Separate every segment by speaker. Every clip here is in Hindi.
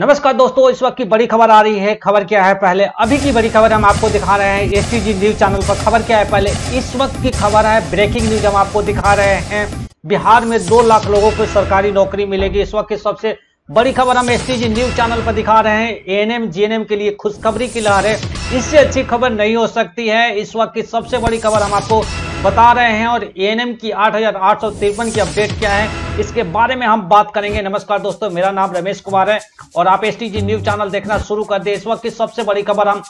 Speaker 1: नमस्कार दोस्तों इस वक्त की बड़ी खबर आ रही है खबर क्या है पहले अभी की बड़ी खबर हम आपको दिखा रहे हैं एस टी न्यूज चैनल पर खबर क्या है पहले इस वक्त की खबर है ब्रेकिंग न्यूज हम आपको दिखा रहे हैं बिहार में दो लाख लोगों को सरकारी नौकरी मिलेगी इस वक्त की सबसे बड़ी खबर हम एस न्यूज चैनल पर दिखा रहे हैं एएनएम जीएनएम के लिए खुशखबरी की लहर है इससे अच्छी खबर नहीं हो सकती है इस वक्त की सबसे बड़ी खबर हम आपको बता रहे हैं और ए की आठ की अपडेट क्या है इसके बारे में हम बात करेंगे नमस्कार दोस्तों मेरा नाम रमेश कुमार है और आप एस न्यूज चैनल देखना शुरू कर दे इस वक्त की सबसे बड़ी खबर हम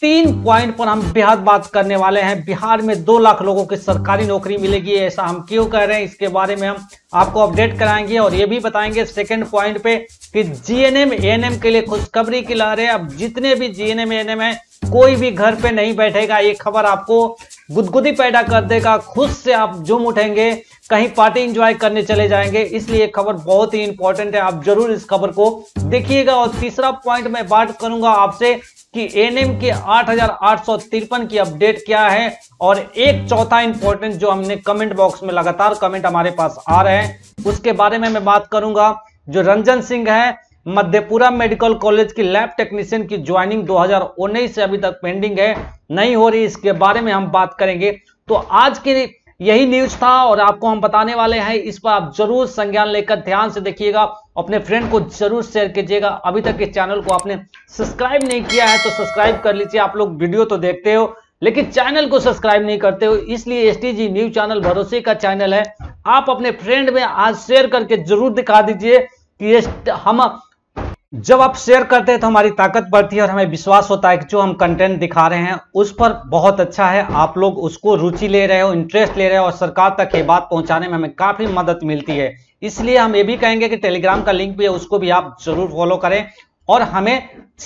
Speaker 1: तीन पॉइंट पर हम बेहद बात करने वाले हैं बिहार में दो लाख लोगों की सरकारी नौकरी मिलेगी ऐसा हम क्यों कह रहे हैं इसके बारे में हम आपको अपडेट कराएंगे और ये भी बताएंगे सेकंड पॉइंट पे कि जीएनएम एएनएम के लिए खुशखबरी की रहे हैं अब जितने भी जीएनएम एएनएम है कोई भी घर पे नहीं बैठेगा ये खबर आपको गुदगुदी पैदा कर देगा खुद से आप जुम उठेंगे कहीं पार्टी इंजॉय करने चले जाएंगे इसलिए खबर बहुत ही इंपॉर्टेंट है आप जरूर इस खबर को देखिएगा और तीसरा पॉइंट मैं बात करूंगा आपसे कि एनएम के आठ की अपडेट क्या है और एक चौथा इंपॉर्टेंट जो हमने कमेंट बॉक्स में लगातार कमेंट हमारे पास आ रहे हैं उसके बारे में मैं बात करूंगा जो रंजन सिंह है मध्यपुरा मेडिकल कॉलेज की लैब टेक्नीशियन की ज्वाइनिंग दो से अभी तक पेंडिंग है नहीं हो रही इसके बारे में हम बात करेंगे तो आज के यही न्यूज था और आपको हम बताने वाले हैं इस पर आप जरूर संज्ञान लेकर ध्यान से देखिएगा अपने फ्रेंड को जरूर शेयर कीजिएगा अभी तक इस चैनल को आपने सब्सक्राइब नहीं किया है तो सब्सक्राइब कर लीजिए आप लोग वीडियो तो देखते हो लेकिन चैनल को सब्सक्राइब नहीं करते हो इसलिए एस टी न्यूज चैनल भरोसे का चैनल है आप अपने फ्रेंड में आज शेयर करके जरूर दिखा दीजिए कि हम जब आप शेयर करते हैं तो हमारी ताकत बढ़ती है और हमें विश्वास होता है कि जो हम कंटेंट दिखा रहे हैं उस पर बहुत अच्छा है आप लोग उसको रुचि ले रहे हो इंटरेस्ट ले रहे हो और सरकार तक ये बात पहुंचाने में हमें काफ़ी मदद मिलती है इसलिए हम ये भी कहेंगे कि टेलीग्राम का लिंक भी है उसको भी आप जरूर फॉलो करें और हमें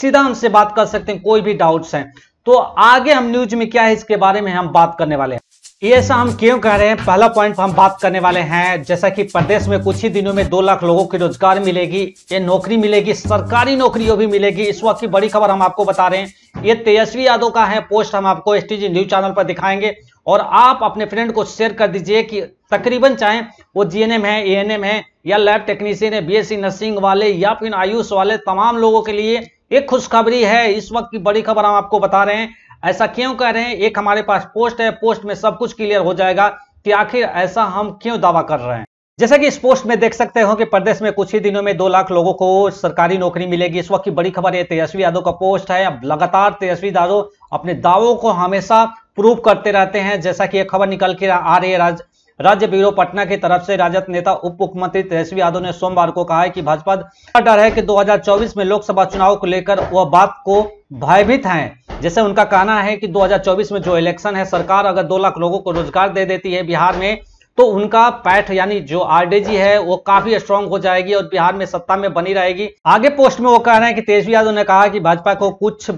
Speaker 1: सीधा हमसे बात कर सकते हैं कोई भी डाउट्स हैं तो आगे हम न्यूज में क्या है इसके बारे में हम बात करने वाले हैं ये ऐसा हम क्यों कह रहे हैं पहला पॉइंट हम बात करने वाले हैं जैसा कि प्रदेश में कुछ ही दिनों में दो लाख लोगों की रोजगार मिलेगी ये नौकरी मिलेगी सरकारी नौकरियों भी मिलेगी इस वक्त की बड़ी खबर हम आपको बता रहे हैं ये तेजस्वी यादव का है पोस्ट हम आपको एस न्यूज चैनल पर दिखाएंगे और आप अपने फ्रेंड को शेयर कर दीजिए कि तकरीबन चाहे वो जीएनएम है एएनएम है या लैब टेक्नीशियन है बीएससी नर्सिंग वाले या फिर आयुष वाले तमाम लोगों के लिए एक खुशखबरी है इस वक्त की बड़ी खबर हम आपको बता रहे हैं ऐसा क्यों कह रहे हैं एक हमारे पास पोस्ट है पोस्ट में सब कुछ क्लियर हो जाएगा कि आखिर ऐसा हम क्यों दावा कर रहे हैं जैसा कि इस पोस्ट में देख सकते हो कि प्रदेश में कुछ ही दिनों में दो लाख लोगों को सरकारी नौकरी मिलेगी इस वक्त की बड़ी खबर है तेजस्वी यादव का पोस्ट है अब लगातार तेजस्वी यादव अपने दावों को हमेशा प्रूव करते रहते हैं जैसा कि यह खबर निकल के आ रही है राज्य राज्य ब्यूरो पटना की तरफ से राजद नेता उप मुख्यमंत्री तेजस्वी यादव ने सोमवार को कहा है कि भाजपा का डर है कि 2024 में लोकसभा चुनाव को लेकर वह बात को भयभीत हैं जैसे उनका कहना है कि 2024 में जो इलेक्शन है सरकार अगर दो लाख लोगों को रोजगार दे देती है बिहार में तो उनका पैठ यानी जो आरडीजी है वो काफी स्ट्रांग हो जाएगी और बिहार में सत्ता में बनी रहेगी आगे पोस्ट में वो कह रहे हैं कि तेजस्वी यादव ने कहा कि भाजपा को कुछ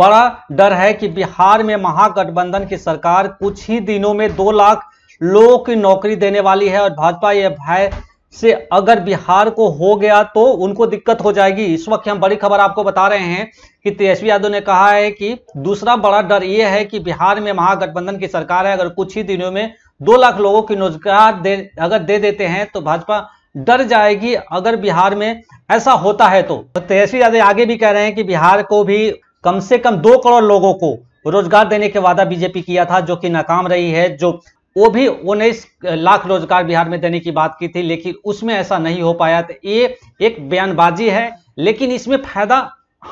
Speaker 1: बड़ा डर है कि बिहार में महागठबंधन की सरकार कुछ ही दिनों में दो लाख लोगों की नौकरी देने वाली है और भाजपा ये भय से अगर बिहार को हो गया तो उनको दिक्कत हो जाएगी इस वक्त हम बड़ी खबर आपको बता रहे हैं कि तेजस्वी यादव ने कहा है कि दूसरा बड़ा डर यह है कि बिहार में महागठबंधन की सरकार है अगर कुछ ही दिनों में दो लाख लोगों की रोजगार दे अगर दे देते हैं तो भाजपा डर जाएगी अगर बिहार में ऐसा होता है तो, तो तेजस्वी यादव आगे भी कह रहे हैं कि बिहार को भी कम से कम दो करोड़ लोगों को रोजगार देने के वादा बीजेपी किया था जो कि नाकाम रही है जो वो भी उन्नीस लाख रोजगार बिहार में देने की बात की थी लेकिन उसमें ऐसा नहीं हो पाया तो ये एक बयानबाजी है लेकिन इसमें फायदा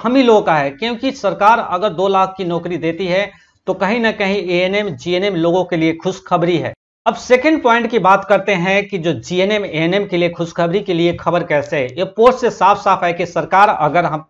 Speaker 1: हम ही लोगों का है क्योंकि सरकार अगर दो लाख की नौकरी देती है तो कहीं ना कहीं A N M G N M लोगों के लिए खुशखबरी है अब सेकेंड पॉइंट की बात करते हैं कि जो G N M N M के लिए खुशखबरी के लिए खबर कैसे है ये पोस्ट से साफ साफ है कि सरकार अगर हम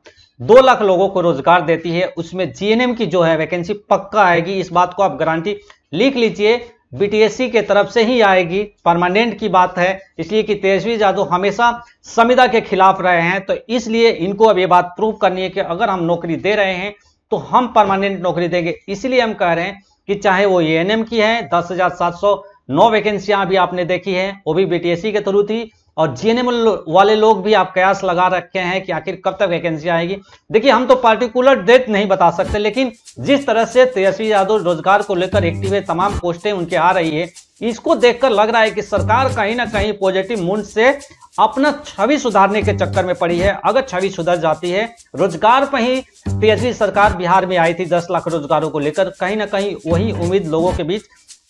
Speaker 1: दो लाख लोगों को रोजगार देती है उसमें जीएनएम की जो है वैकेंसी पक्का आएगी इस बात को आप गारंटी लिख लीजिए बीटीएससी के तरफ से ही आएगी परमानेंट की बात है इसलिए कि तेजस्वी यादव हमेशा संविदा के खिलाफ रहे हैं तो इसलिए इनको अब ये बात प्रूव करनी है कि अगर हम नौकरी दे रहे हैं तो हम परमानेंट नौकरी देंगे इसलिए हम कह रहे हैं कि चाहे वो ए की है दस हजार सात सौ नौ वैकेंसियां अभी आपने देखी है वो भी बीटीएससी के थ्रू थी और जीएनएम वाले लोग भी आप कयास लगा रखे हैं कि आखिर कब तक वैकेंसी आएगी देखिए हम तो पर्टिकुलर डेट नहीं बता सकते लेकिन जिस तरह से तेजस्वी यादव रोजगार को लेकर एक्टिव है तमाम पोस्टें उनके आ रही है इसको देखकर लग रहा है कि सरकार कहीं ना कहीं पॉजिटिव मूड से अपना छवि सुधारने के चक्कर में पड़ी है अगर छवि सुधर जाती है रोजगार पर ही तेजस्वी सरकार बिहार में आई थी दस लाख रोजगारों को लेकर कहीं ना कहीं वही उम्मीद लोगों के बीच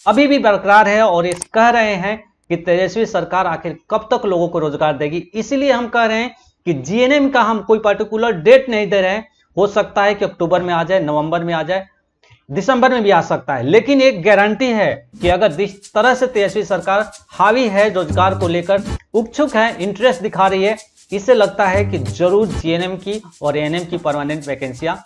Speaker 1: अभी भी बरकरार है और ये कह रहे हैं कि तेजस्वी सरकार आखिर कब तक लोगों को रोजगार देगी इसलिए हम कह रहे हैं कि जीएनएम का हम कोई पर्टिकुलर डेट नहीं दे रहे हैं हो सकता है कि अक्टूबर में आ जाए नवंबर में आ जाए दिसंबर में भी आ सकता है लेकिन एक गारंटी है कि अगर जिस तरह से तेजस्वी सरकार हावी है रोजगार को लेकर उत्सुक है इंटरेस्ट दिखा रही है इससे लगता है कि जरूर जीएनएम की और एएनएम की परमानेंट वैकेंसियां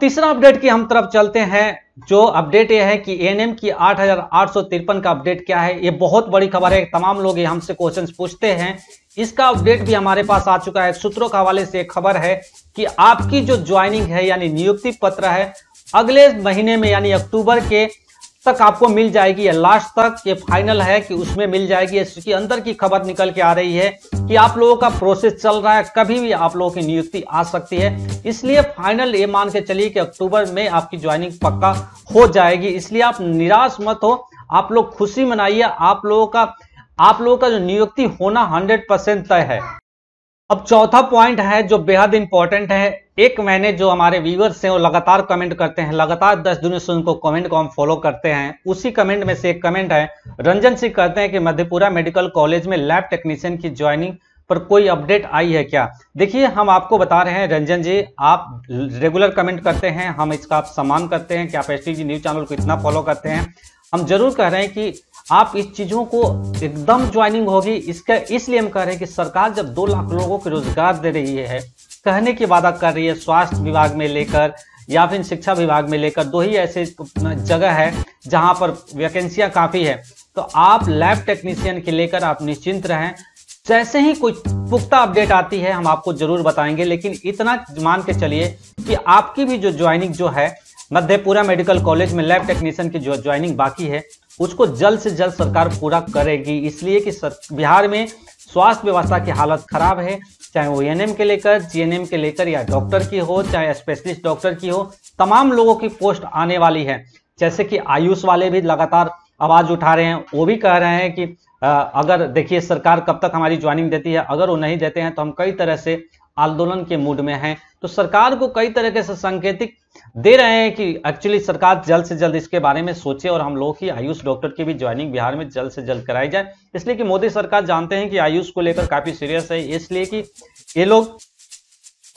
Speaker 1: तीसरा अपडेट की हम तरफ चलते हैं जो अपडेट ये है कि एएनएम की आठ का अपडेट क्या है ये बहुत बड़ी खबर है तमाम लोग ये हमसे क्वेश्चन पूछते हैं इसका अपडेट भी हमारे पास आ चुका है सूत्रों के हवाले से खबर है कि आपकी जो ज्वाइनिंग है यानी नियुक्ति पत्र है अगले महीने में यानी अक्टूबर के तक आपको मिल जाएगी लास्ट तक ये फाइनल है कि उसमें मिल जाएगी इसके अंदर की खबर निकल के आ रही है कि आप लोगों का प्रोसेस चल रहा है कभी भी आप लोगों की नियुक्ति आ सकती है इसलिए फाइनल ये मान के चलिए कि अक्टूबर में आपकी ज्वाइनिंग पक्का हो जाएगी इसलिए आप निराश मत हो आप लोग खुशी मनाइए आप लोगों का आप लोगों का जो नियुक्ति होना हंड्रेड परसेंट तय है अब चौथा पॉइंट है जो बेहद इंपॉर्टेंट है एक महीने जो हमारे व्यूवर्स हैं वो लगातार कमेंट करते हैं लगातार दस दिनों से उनको कमेंट को हम फॉलो करते हैं उसी कमेंट में से एक कमेंट है रंजन सिंह कहते हैं कि मधेपुरा मेडिकल कॉलेज में लैब टेक्नीशियन की ज्वाइनिंग पर कोई अपडेट आई है क्या देखिए हम आपको बता रहे हैं रंजन जी आप रेगुलर कमेंट करते हैं हम इसका आप सम्मान करते हैं कि आप एस न्यूज चैनल को इतना फॉलो करते हैं हम जरूर कह रहे हैं कि आप इस चीज़ों को एकदम ज्वाइनिंग होगी इसका इसलिए हम कह रहे हैं कि सरकार जब दो लाख लोगों को रोजगार दे रही है कहने की वादा कर रही है स्वास्थ्य विभाग में लेकर या फिर शिक्षा विभाग में लेकर दो ही ऐसे जगह है जहां पर वैकेंसियां काफ़ी है तो आप लैब टेक्नीशियन के लेकर आप निश्चिंत रहें जैसे ही कोई पुख्ता अपडेट आती है हम आपको जरूर बताएंगे लेकिन इतना मान के चलिए कि आपकी भी जो ज्वाइनिंग जो है मध्यपुरा मेडिकल कॉलेज में लैब टेक्नीशियन की जो ज्वाइनिंग बाकी है उसको जल्द से जल्द सरकार पूरा करेगी इसलिए कि बिहार में स्वास्थ्य व्यवस्था की हालत खराब है चाहे वो एन के लेकर जी के लेकर या डॉक्टर की हो चाहे स्पेशलिस्ट डॉक्टर की हो तमाम लोगों की पोस्ट आने वाली है जैसे कि आयुष वाले भी लगातार आवाज उठा रहे हैं वो भी कह रहे हैं कि अगर देखिए सरकार कब तक हमारी ज्वाइनिंग देती है अगर वो नहीं देते हैं तो हम कई तरह से आंदोलन के मूड में हैं तो सरकार को कई तरीके से संकेतिक दे रहे हैं कि एक्चुअली सरकार जल्द से जल्द इसके बारे में सोचे और हम लोग की आयुष डॉक्टर की भी ज्वाइनिंग बिहार में जल्द से जल्द कराई जाए इसलिए कि मोदी सरकार जानते हैं कि आयुष को लेकर काफी सीरियस है इसलिए कि ये लोग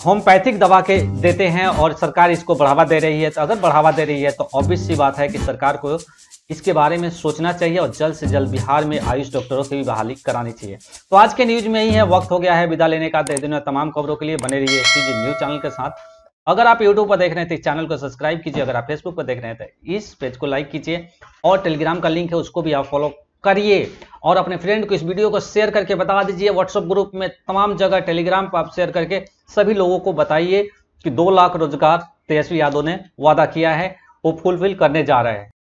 Speaker 1: होम्योपैथिक दवा के देते हैं और सरकार इसको बढ़ावा दे रही है तो अगर बढ़ावा दे रही है तो ऑब्वियस सी बात है कि सरकार को इसके बारे में सोचना चाहिए और जल्द से जल्द बिहार में आयुष डॉक्टरों की भी बहाली करानी चाहिए तो आज के न्यूज में ही है वक्त हो गया है विदा लेने का दिन तमाम खबरों के लिए बने रहिए सीजी न्यूज चैनल के साथ अगर आप यूट्यूब पर देख रहे हैं तो चैनल को सब्सक्राइब कीजिए अगर आप फेसबुक पर देख रहे हैं तो इस पेज को लाइक कीजिए और टेलीग्राम का लिंक है उसको भी आप फॉलो करिए और अपने फ्रेंड को इस वीडियो को शेयर करके बता दीजिए व्हाट्सएप ग्रुप में तमाम जगह टेलीग्राम पर आप शेयर करके सभी लोगों को बताइए कि दो लाख रोजगार तेजस्वी यादव ने वादा किया है वो फुलफिल करने जा रहे हैं